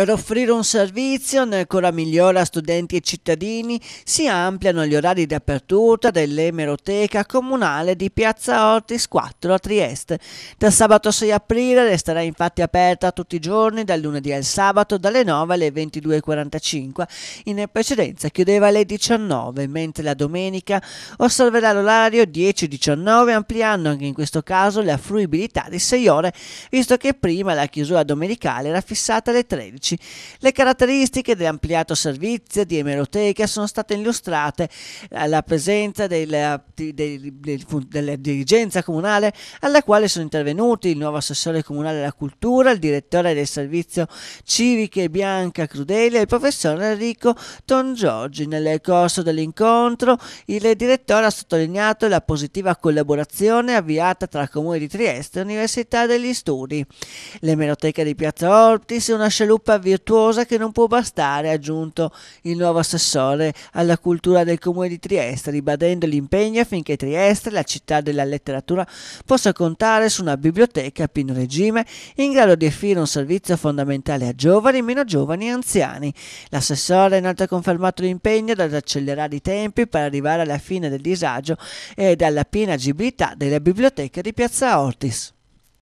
Per offrire un servizio ancora migliore a studenti e cittadini si ampliano gli orari di apertura dell'emeroteca comunale di Piazza Ortis 4 a Trieste. Da sabato 6 aprile resterà infatti aperta tutti i giorni dal lunedì al sabato dalle 9 alle 22.45. In precedenza chiudeva alle 19, mentre la domenica osserverà l'orario 10.19 ampliando anche in questo caso la fruibilità di 6 ore, visto che prima la chiusura domenicale era fissata alle 13 pubblici. Le caratteristiche dell'ampliato servizio di emeroteca sono state illustrate alla presenza della, della dirigenza comunale alla quale sono intervenuti il nuovo assessore comunale alla cultura, il direttore del servizio civiche Bianca Crudeli e il professor Enrico Tongiorgi. Nel corso dell'incontro il direttore ha sottolineato la positiva collaborazione avviata tra Comune di Trieste e Università degli Studi. L'emeroteca di Piazza Ortis è una scialuppa tappa virtuosa che non può bastare, ha aggiunto il nuovo assessore alla cultura del Comune di Trieste, ribadendo l'impegno affinché Trieste, la città della letteratura, possa contare su una biblioteca a pieno regime in grado di offrire un servizio fondamentale a giovani, meno giovani e anziani. L'assessore ha inoltre confermato l'impegno ad accelerare i tempi per arrivare alla fine del disagio ed alla piena agibilità della biblioteca di Piazza Ortis.